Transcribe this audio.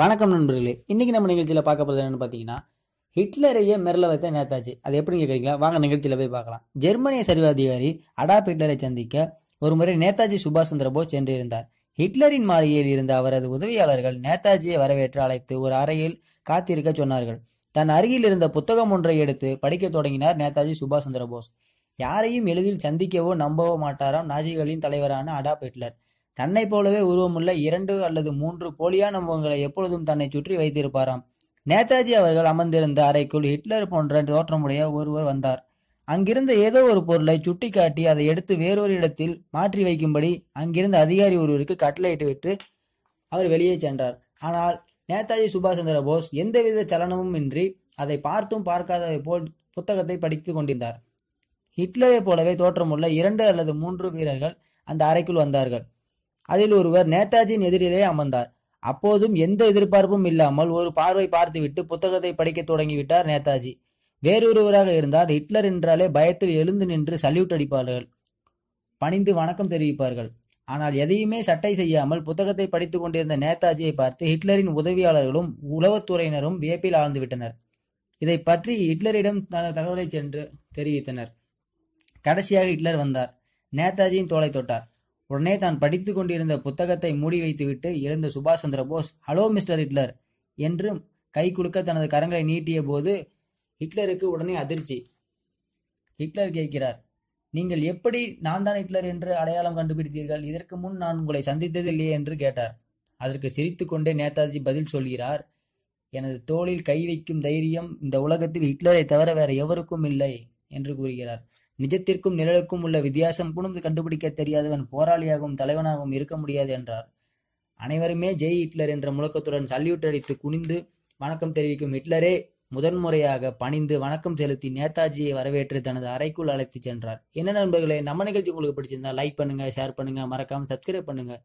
வணக்கம் நண்பர்களே இன்றைக்கி நம்ம நிகழ்ச்சியில் பார்க்க போகிறது என்னென்னு பார்த்தீங்கன்னா ஹிட்லரையே மெரல வைத்த நேதாஜி அது எப்படின்னு கேட்குறீங்களா வாங்க நிகழ்ச்சியில் போய் பார்க்கலாம் ஜெர்மனிய சர்வாதிகாரி அடாப் ஹிட்லரை சந்திக்க ஒருமுறை நேதாஜி சுபாஷ் சந்திர போஸ் சென்றிருந்தார் ஹிட்லரின் மாளிகையில் இருந்த அவரது உதவியாளர்கள் நேதாஜியை வரவேற்று அழைத்து ஒரு அறையில் காத்திருக்க சொன்னார்கள் தன் அருகில் இருந்த புத்தகம் ஒன்றை எடுத்து படிக்க தொடங்கினார் நேதாஜி சுபாஷ் சந்திர போஸ் யாரையும் எளிதில் சந்திக்கவோ நம்பவோ மாட்டாராம் நாஜிகளின் தலைவரான அடாப் ஹிட்லர் தன்னை போலவே உருவமுள்ள இரண்டு அல்லது மூன்று போலியான முகங்களை எப்பொழுதும் தன்னை சுற்றி வைத்திருப்பாராம் நேதாஜி அவர்கள் அமர்ந்திருந்த அறைக்குள் ஹிட்லர் போன்ற தோற்றமுடைய ஒருவர் வந்தார் அங்கிருந்த ஏதோ ஒரு பொருளை சுட்டி காட்டி அதை எடுத்து வேறொரு இடத்தில் மாற்றி வைக்கும்படி அங்கிருந்த அதிகாரி ஒருவருக்கு விட்டு அவர் வெளியே சென்றார் ஆனால் நேதாஜி சுபாஷ் சந்திர போஸ் எந்தவித சலனமும் இன்றி அதை பார்த்தும் பார்க்காதவை போல் புத்தகத்தை படித்து கொண்டிருந்தார் ஹிட்லரை போலவே தோற்றமுள்ள இரண்டு அல்லது மூன்று வீரர்கள் அந்த அறைக்குள் வந்தார்கள் அதில் ஒருவர் நேதாஜியின் எதிரிலே அமர்ந்தார் அப்போதும் எந்த எதிர்பார்ப்பும் இல்லாமல் ஒரு பார்வை பார்த்துவிட்டு புத்தகத்தை படிக்க தொடங்கிவிட்டார் நேதாஜி வேறொருவராக இருந்தால் ஹிட்லர் என்றாலே பயத்தில் எழுந்து நின்று சல்யூட் அடிப்பார்கள் பணிந்து வணக்கம் தெரிவிப்பார்கள் ஆனால் எதையுமே சட்டை செய்யாமல் புத்தகத்தை படித்துக் கொண்டிருந்த நேதாஜியை பார்த்து ஹிட்லரின் உதவியாளர்களும் உளவுத்துறையினரும் வியப்பில் ஆழ்ந்துவிட்டனர் இதை பற்றி ஹிட்லரிடம் தகவலை சென்று தெரிவித்தனர் கடைசியாக ஹிட்லர் வந்தார் நேதாஜியின் தோலை தொட்டார் உடனே தான் படித்து கொண்டிருந்த புத்தகத்தை மூடி வைத்துவிட்டு இறந்த சுபாஷ் Chandra Bose hello mister Hitler என்று கை கொடுக்க தனது கரங்களை நீட்டிய போது ஹிட்லருக்கு உடனே அதிர்ச்சி ஹிட்லர் கேட்கிறார் நீங்கள் எப்படி நான் தான் ஹிட்லர் என்று அடையாளம் கண்டுபிடித்தீர்கள் இதற்கு முன் நான் உங்களை சந்தித்தது இல்லையே என்று கேட்டார் அதற்கு சிரித்துக்கொண்டே நேதாஜி பதில் சொல்கிறார் எனது தோளில் கை வைக்கும் தைரியம் இந்த உலகத்தில் ஹிட்லரை தவிர வேற எவருக்கும் இல்லை என்று கூறுகிறார் நிஜத்திற்கும் நிழலுக்கும் உள்ள வித்தியாசம் கூட கண்டுபிடிக்க தெரியாதவன் போராளியாகவும் தலைவனாகவும் இருக்க முடியாது என்றார் அனைவருமே ஜெய் ஹிட்லர் என்ற முழக்கத்துடன் சல்யூட் அடித்து குனிந்து வணக்கம் தெரிவிக்கும் ஹிட்லரே முதன்முறையாக பணிந்து வணக்கம் செலுத்தி நேதாஜியை வரவேற்று தனது அறைக்குள் அழைத்து சென்றார் என்ன நண்பர்களே நம்ம நிகழ்ச்சி உங்களுக்கு பிடிச்சிருந்தா லைக் பண்ணுங்க ஷேர் பண்ணுங்க மறக்காம சப்ஸ்கிரைப் பண்ணுங்க